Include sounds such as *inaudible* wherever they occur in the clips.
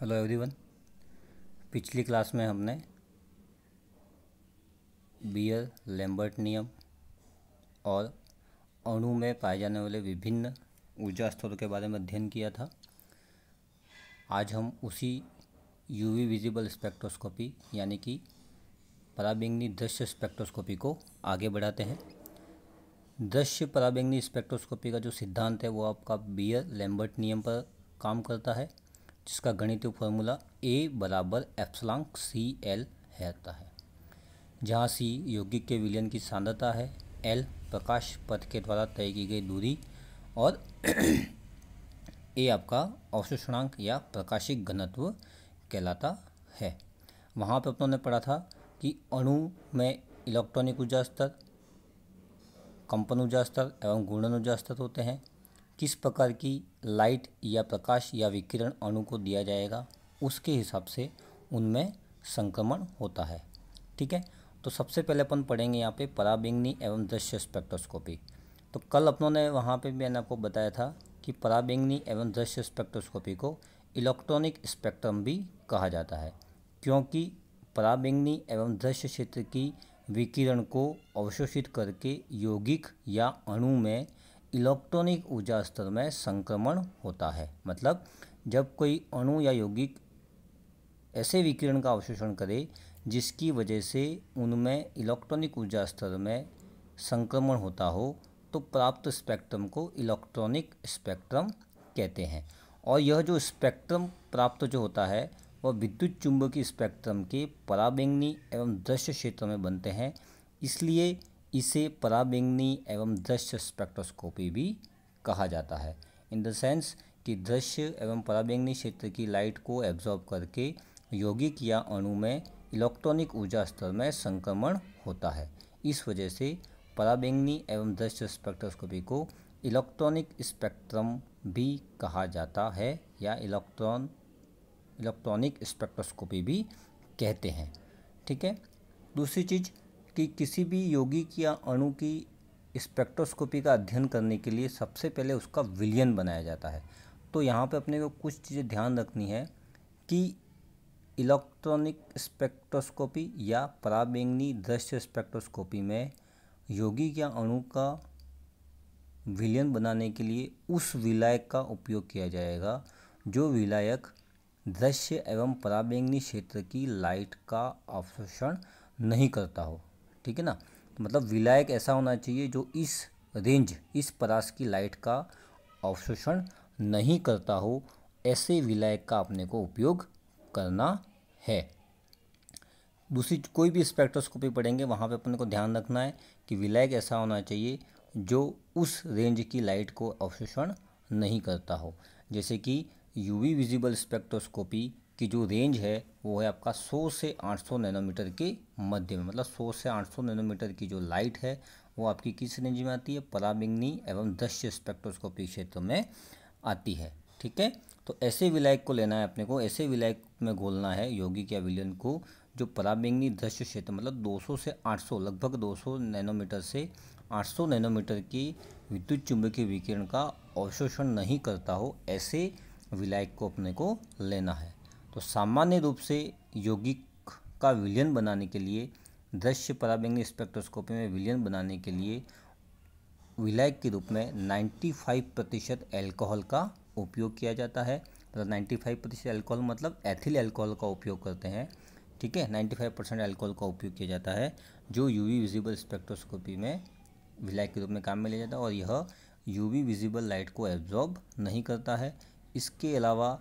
hello everyone पिछली class में हमने बियर लैम्बर्ट नियम और अणु में पाए जाने वाले विभिन्न ऊर्जा स्तरों के बारे में अध्ययन किया था आज हम उसी यूवी विजिबल स्पेक्ट्रोस्कोपी यानी कि पराबिंगनी दृश्य स्पेक्ट्रोस्कोपी को आगे बढ़ाते हैं दृश्य पराबिंगनी स्पेक्ट्रोस्कोपी का जो सिद्धांत है वो आपका बियर लैम्बर्ट नियम पर काम करता है जिसका गणितीय फॉर्मूला ए बराबर एप्सलॉन्ग सी एल रहता है जहाँ सी यौगिक के विलयन की सांद्रता है एल प्रकाश पथ के द्वारा तय की गई दूरी और ए *clears throat* आपका अवशोषणांक या प्रकाशिक घनत्व कहलाता है वहाँ पर अपनों ने पढ़ा था कि अणु में इलेक्ट्रॉनिक ऊर्जा स्तर कंपन ऊर्जा स्तर एवं घूर्णन ऊर्जा स्तर होते हैं किस प्रकार की लाइट या प्रकाश या विकिरण अणु को दिया जाएगा उसके हिसाब से उनमें संक्रमण होता है ठीक है तो सबसे पहले अपन पढ़ेंगे यहाँ पे पराबिंगनी एवं दृश्य स्पेक्ट्रोस्कोपी तो कल अपनों ने वहाँ पे मैंने आपको बताया था कि पराबिंगनी एवं दृश्य स्पेक्ट्रोस्कोपी को इलेक्ट्रॉनिक स्पेक्ट्रम भी कहा जाता है क्योंकि पराबिंगनी एवं दृश्य क्षेत्र की विकिरण को अवशोषित करके यौगिक या अणु में इलेक्ट्रॉनिक ऊर्जा स्तर में संक्रमण होता है मतलब जब कोई अणु या यौगिक ऐसे विकिरण का अवशोषण करे जिसकी वजह से उनमें इलेक्ट्रॉनिक ऊर्जा स्तर में संक्रमण होता हो तो प्राप्त स्पेक्ट्रम को इलेक्ट्रॉनिक स्पेक्ट्रम कहते हैं और यह जो स्पेक्ट्रम प्राप्त जो होता है वह विद्युत चुंबकीय स्पेक्ट्रम के पराबैंगनी एवं दृश्य क्षेत्र में बनते हैं इसलिए इसे पराबिंगनी एवं दृश्य स्पेक्ट्रोस्कोपी भी कहा जाता है इन द सेंस कि दृश्य एवं पराबिंगनी क्षेत्र की लाइट को एब्जॉर्ब करके यौगिक या अणु में इलेक्ट्रॉनिक ऊर्जा स्तर में संक्रमण होता है इस वजह से पराबिंगनी एवं दृश्य स्पेक्ट्रोस्कोपी को इलेक्ट्रॉनिक स्पेक्ट्रम भी कहा जाता है या इलेक्ट्रॉन इलेक्ट्रॉनिक स्पेक्ट्रोस्कोपी भी कहते हैं ठीक है दूसरी चीज़ कि किसी भी यौगिक या अणु की स्पेक्ट्रोस्कोपी का अध्ययन करने के लिए सबसे पहले उसका विलियन बनाया जाता है तो यहाँ पे अपने को कुछ चीज़ें ध्यान रखनी है कि इलेक्ट्रॉनिक स्पेक्ट्रोस्कोपी या पराबेंगनी दृश्य स्पेक्ट्रोस्कोपी में यौगिक या अणु का विलयन बनाने के लिए उस विलायक का उपयोग किया जाएगा जो विलायक दृश्य एवं पराबेंगनी क्षेत्र की लाइट का अवशोषण नहीं करता हो ठीक है ना तो मतलब विलायक ऐसा होना चाहिए जो इस रेंज इस परास की लाइट का अवशोषण नहीं करता हो ऐसे विलायक का अपने को उपयोग करना है दूसरी कोई भी स्पेक्ट्रोस्कोपी पढ़ेंगे वहाँ पे अपने को ध्यान रखना है कि विलायक ऐसा होना चाहिए जो उस रेंज की लाइट को अवशोषण नहीं करता हो जैसे कि यूवी विजिबल स्पेक्ट्रोस्कोपी की जो रेंज है वो है आपका 100 से 800 नैनोमीटर के मध्य में मतलब 100 से 800 नैनोमीटर की जो लाइट है वो आपकी किस रेंज में आती है पराबिंगनी एवं दृश्य स्पेक्ट्रोस्कोपी क्षेत्र में आती है ठीक है तो ऐसे विलायक को लेना है अपने को ऐसे विलायक में घोलना है योगी के विलियन को जो पराबिंगनी दृश्य क्षेत्र मतलब 200 से 800 लगभग 200 नैनोमीटर से 800 नैनोमीटर की विद्युत चुंबकीय विकिरण का अवशोषण नहीं करता हो ऐसे विलायक को अपने को लेना है तो सामान्य रूप से यौगिक का विलयन बनाने के लिए दृश्य पराबिंग स्पेक्ट्रोस्कोपी में विलयन बनाने के लिए विलय के रूप में 95 प्रतिशत एल्कोहल का उपयोग किया जाता है मतलब नाइन्टी फाइव प्रतिशत एल्कोहल मतलब एथिल एल्कोहल का उपयोग करते हैं ठीक है नाइन्टी फाइव परसेंट एल्कोहल का उपयोग किया जाता है जो यूवी विजिबल स्पेक्ट्रोस्कोपी में विलायक के रूप में काम में लिया जाता है और यह यूवी विजिबल लाइट को एब्जॉर्ब नहीं करता है इसके अलावा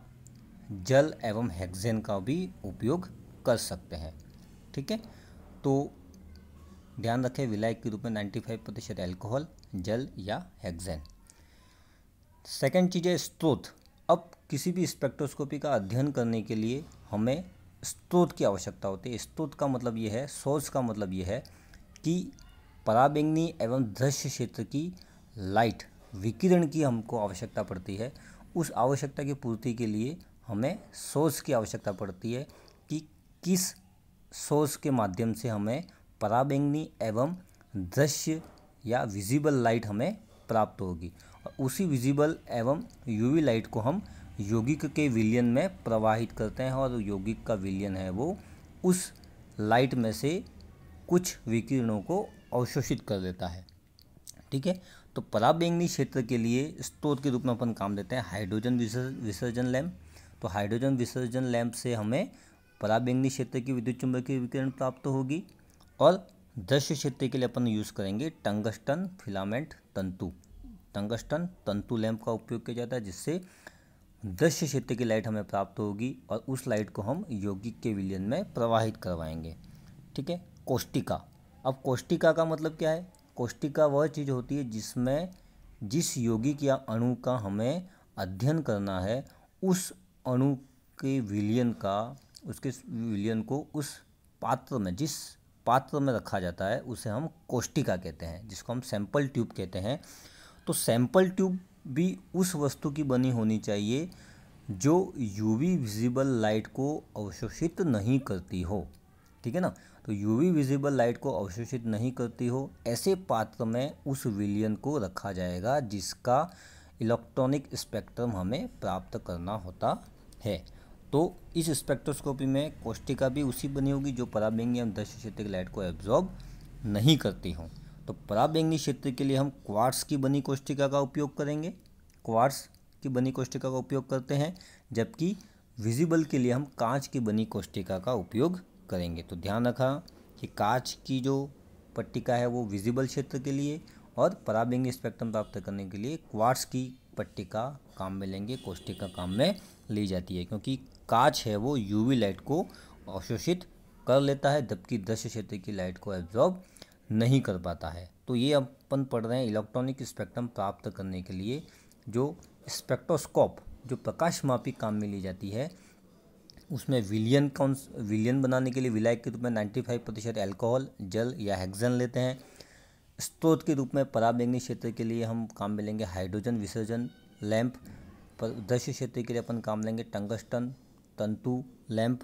जल एवं हेक्जेन का भी उपयोग कर सकते हैं ठीक है तो ध्यान रखें विलायक के रूप में 95 प्रतिशत एल्कोहल जल या हेक्जेन सेकेंड चीज़ है स्त्रोत अब किसी भी स्पेक्ट्रोस्कोपी का अध्ययन करने के लिए हमें स्त्रोत की आवश्यकता होती है स्त्रोत का मतलब यह है सोर्स का मतलब यह है कि पराबेंगनी एवं दृश्य क्षेत्र की लाइट विकिरण की हमको आवश्यकता पड़ती है उस आवश्यकता की पूर्ति के लिए हमें सोर्स की आवश्यकता पड़ती है कि किस सोर्स के माध्यम से हमें पराबैंगनी एवं दृश्य या विजिबल लाइट हमें प्राप्त होगी और उसी विजिबल एवं यूवी लाइट को हम यौगिक के विलियन में प्रवाहित करते हैं और यौगिक का विलियन है वो उस लाइट में से कुछ विकिरणों को अवशोषित कर देता है ठीक है तो पराबैंगनी क्षेत्र के लिए स्त्रोत के रूप में अपन काम देते हैं हाइड्रोजन विसर्जन लैम्प तो हाइड्रोजन विसर्जन लैंप से हमें पराबिंगनी क्षेत्र की विद्युत चुंबकीय विकिरण प्राप्त होगी और दृश्य क्षेत्र के लिए अपन यूज़ करेंगे टंगस्टन फिलामेंट तंतु टंगस्टन तंतु लैंप का उपयोग किया जाता है जिससे दृश्य क्षेत्र की लाइट हमें प्राप्त होगी और उस लाइट को हम यौगिक के विलयन में प्रवाहित करवाएंगे ठीक है कोष्टिका अब कोष्टिका का मतलब क्या है कोष्टिका वह चीज़ होती है जिसमें जिस यौगिक या अणु का हमें अध्ययन करना है उस अणु के विलयन का उसके विलयन को उस पात्र में जिस पात्र में रखा जाता है उसे हम कोष्टिका कहते हैं जिसको हम सैंपल ट्यूब कहते हैं तो सैंपल ट्यूब भी उस वस्तु की बनी होनी चाहिए जो यूवी विजिबल लाइट को अवशोषित नहीं करती हो ठीक है ना तो यूवी विजिबल लाइट को अवशोषित नहीं करती हो ऐसे पात्र में उस विलियन को रखा जाएगा जिसका इलेक्ट्रॉनिक स्पेक्ट्रम हमें प्राप्त करना होता है तो इस स्पेक्ट्रोस्कोपी में कोष्टिका भी उसी बनी होगी जो हम दृश्य क्षेत्र की लाइट को एब्जॉर्ब नहीं करती हों तो पराबेंगी क्षेत्र के लिए हम क्वार्ट्स की बनी कोष्टिका का उपयोग करेंगे क्वार्ट्स की बनी कोष्टिका का उपयोग करते हैं जबकि विजिबल के लिए हम कांच की बनी कोष्टिका का उपयोग करेंगे तो ध्यान रखा कि कांच की जो पट्टिका है वो विजिबल क्षेत्र के लिए और पराबेंगी स्पेक्ट्रम प्राप्त करने के लिए क्वार्ट्स की पट्टिका काम में लेंगे कोष्टिका काम में ली जाती है क्योंकि कांच है वो यूवी लाइट को अवशोषित कर लेता है जबकि दृश्य क्षेत्र की लाइट को एब्जॉर्ब नहीं कर पाता है तो ये अपन पढ़ रहे हैं इलेक्ट्रॉनिक स्पेक्ट्रम प्राप्त करने के लिए जो स्पेक्ट्रोस्कोप जो प्रकाश मापी काम में ली जाती है उसमें विलियन कौन विलियन बनाने के लिए विलायक के रूप में नाइन्टी फाइव प्रतिशत एल्कोहल जल या हेक्जन लेते हैं स्त्रोत के रूप में पराबैंगनी क्षेत्र के लिए हम काम में लेंगे हाइड्रोजन विसर्जन लैंप पर दृश्य क्षेत्र के लिए अपन काम लेंगे टंगस्टन तंतु लैम्प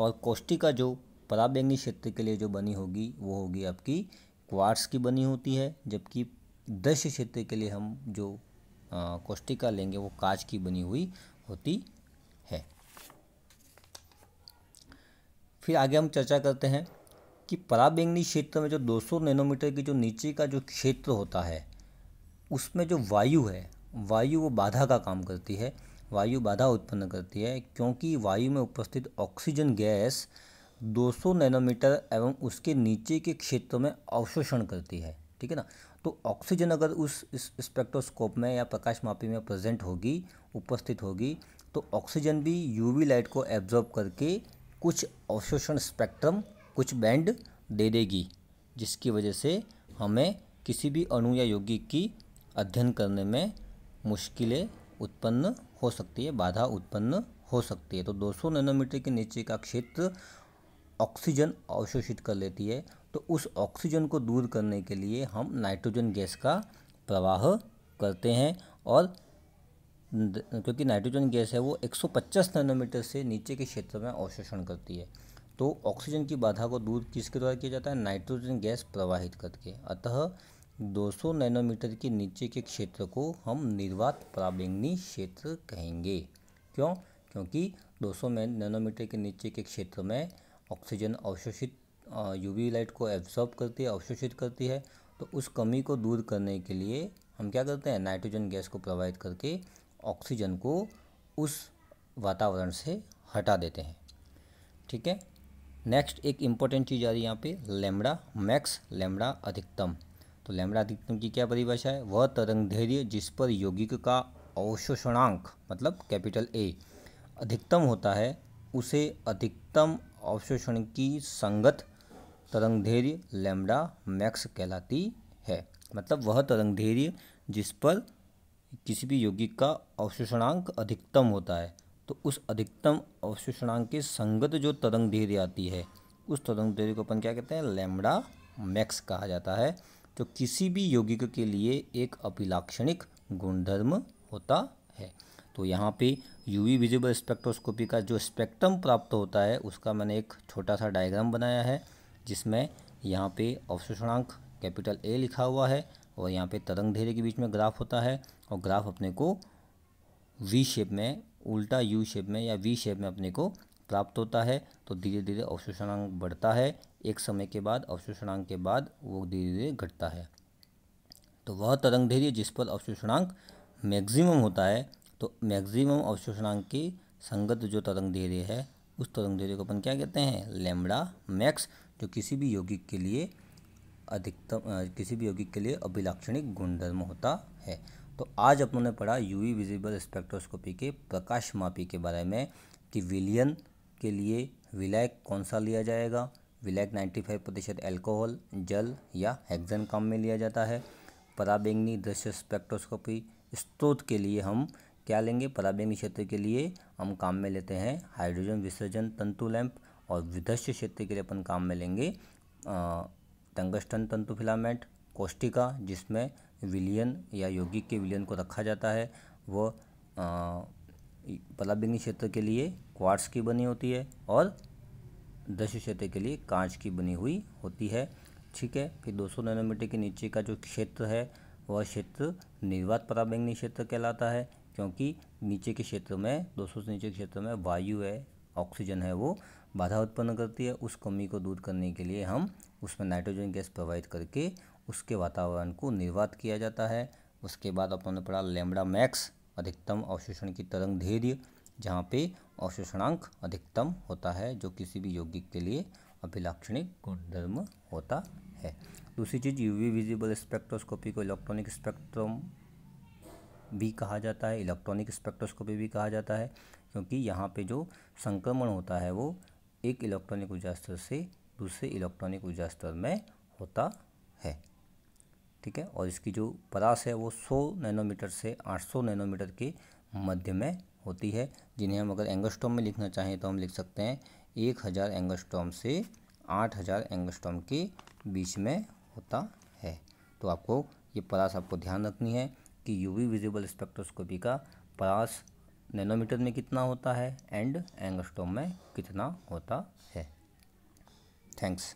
और कोष्टिका जो पराबैंगी क्षेत्र के लिए जो बनी होगी वो होगी आपकी क्वार्ट्स की बनी होती है जबकि दृश्य क्षेत्र के लिए हम जो कोष्टिका लेंगे वो कांच की बनी हुई होती है फिर आगे हम चर्चा करते हैं कि पराबैंगनी क्षेत्र में जो 200 नैनोमीटर की जो नीचे का जो क्षेत्र होता है उसमें जो वायु है वायु वो बाधा का काम करती है वायु बाधा उत्पन्न करती है क्योंकि वायु में उपस्थित ऑक्सीजन गैस 200 नैनोमीटर एवं उसके नीचे के क्षेत्रों में अवशोषण करती है ठीक है ना तो ऑक्सीजन अगर उस स्पेक्ट्रोस्कोप में या प्रकाश मापी में प्रेजेंट होगी उपस्थित होगी तो ऑक्सीजन भी यूवी लाइट को एब्जॉर्ब करके कुछ अवशोषण स्पेक्ट्रम कुछ बैंड दे देगी जिसकी वजह से हमें किसी भी अणु या यौगिक की अध्ययन करने में मुश्किलें उत्पन्न हो सकती है बाधा उत्पन्न हो सकती है तो 200 नैनोमीटर के नीचे का क्षेत्र ऑक्सीजन अवशोषित कर लेती है तो उस ऑक्सीजन को दूर करने के लिए हम नाइट्रोजन गैस का प्रवाह करते हैं और क्योंकि नाइट्रोजन गैस है वो 150 नैनोमीटर से नीचे के क्षेत्र में अवशोषण करती है तो ऑक्सीजन की बाधा को दूर किसके द्वारा किया जाता है नाइट्रोजन गैस प्रवाहित करके अतः 200 नैनोमीटर के नीचे के क्षेत्र को हम निर्वात पराबैंगनी क्षेत्र कहेंगे क्यों क्योंकि 200 नैनोमीटर के नीचे के क्षेत्र में ऑक्सीजन अवशोषित यूवी लाइट को एब्सॉर्ब करती है अवशोषित करती है तो उस कमी को दूर करने के लिए हम क्या करते हैं नाइट्रोजन गैस को प्रोवाइड करके ऑक्सीजन को उस वातावरण से हटा देते हैं ठीक है नेक्स्ट एक इम्पोर्टेंट चीज़ आ रही है यहाँ पे लेमड़ा मैक्स लेमड़ा अधिकतम तो लैमडा अधिकतम की क्या परिभाषा है वह तरंग धैर्य जिस पर यौगिक का अवशोषणांक मतलब कैपिटल ए अधिकतम होता है उसे अधिकतम अवशोषण की संगत तरंग धैर्य लैमड़ा मैक्स कहलाती है मतलब वह तरंग धैर्य जिस पर किसी भी यौगिक का अवशोषणांक अधिकतम होता है तो उस अधिकतम अवशोषणांक के संगत जो तरंग धैर्य आती है उस तरंग धैर्य को अपन क्या कहते हैं लैमडा मैक्स कहा जाता है जो तो किसी भी यौगिक के लिए एक अभिलाक्षणिक गुणधर्म होता है तो यहाँ पे यूवी विजिबल स्पेक्ट्रोस्कोपी का जो स्पेक्ट्रम प्राप्त होता है उसका मैंने एक छोटा सा डायग्राम बनाया है जिसमें यहाँ पे अवशोषणांक कैपिटल ए लिखा हुआ है और यहाँ पे तरंग ढेरे के बीच में ग्राफ होता है और ग्राफ अपने को वी शेप में उल्टा यू शेप में या वी शेप में अपने को प्राप्त होता है तो धीरे धीरे अवशोषणांक बढ़ता है एक समय के बाद अवशोषणांक के बाद वो धीरे धीरे घटता है तो वह तरंग धैर्य जिस पर अवशोषणांक मैक्सिमम होता है तो मैक्सिमम अवशोषणांक की संगत जो तरंग धैर्य है उस तरंग धैर्य को अपन क्या कहते हैं लेमड़ा मैक्स जो किसी भी यौगिक के लिए अधिकतम किसी भी यौगिक के लिए अभिलाक्षणिक गुणधर्म होता है तो आज अपनों ने पढ़ा यूवी विजिबल स्पेक्ट्रोस्कोपी के प्रकाश मापी के बारे में कि विलियन के लिए विलैक कौन सा लिया जाएगा विलैक 95 प्रतिशत एल्कोहल जल या हेक्जन काम में लिया जाता है पराबेंगनी दृश्य स्पेक्ट्रोस्कोपी स्त्रोत के लिए हम क्या लेंगे पराबेंगनी क्षेत्र के लिए हम काम में लेते हैं हाइड्रोजन विसर्जन तंतु लैंप और विदृश्य क्षेत्र के लिए अपन काम में लेंगे टंगस्टन तंतु फिलामेंट कोष्टिका जिसमें विलियन या यौगिक के विलियन को रखा जाता है वह पलाबिंग क्षेत्र के लिए क्वार्ट्स की बनी होती है और दृश्य क्षेत्र के लिए कांच की बनी हुई होती है ठीक है फिर 200 नैनोमीटर के नीचे का जो क्षेत्र है वह क्षेत्र निर्वात पराबैंगनी क्षेत्र कहलाता है क्योंकि नीचे के क्षेत्र में 200 से नीचे के क्षेत्र में वायु है ऑक्सीजन है वो बाधा उत्पन्न करती है उस कमी को दूर करने के लिए हम उसमें नाइट्रोजन गैस प्रोवाइड करके उसके वातावरण को निर्वात किया जाता है उसके बाद अपन ने पढ़ा लेमड़ा मैक्स अधिकतम अवशोषण की तरंग धैर्य जहाँ पे अवशोषणांक अधिकतम होता है जो किसी भी यौगिक के लिए अभिलाक्षणिक गुणधर्म होता है दूसरी चीज़ यूवी विजिबल स्पेक्ट्रोस्कोपी को इलेक्ट्रॉनिक स्पेक्ट्रम भी कहा जाता है इलेक्ट्रॉनिक स्पेक्ट्रोस्कोपी भी कहा जाता है क्योंकि यहाँ पे जो संक्रमण होता है वो एक इलेक्ट्रॉनिक ऊर्जा स्तर से दूसरे इलेक्ट्रॉनिक ऊर्जा स्तर में होता है ठीक है और इसकी जो परास है वो 100 नैनोमीटर से 800 नैनोमीटर के मध्य में होती है जिन्हें हम अगर एंगस्टॉम में लिखना चाहें तो हम लिख सकते हैं एक हज़ार एंगस्टॉम से आठ हज़ार एंगस्टॉम के बीच में होता है तो आपको ये परास आपको ध्यान रखनी है कि यूवी विजिबल स्पेक्ट्रोस्कोपी का परास नैनोमीटर में कितना होता है एंड एंगस्टोम में कितना होता है थैंक्स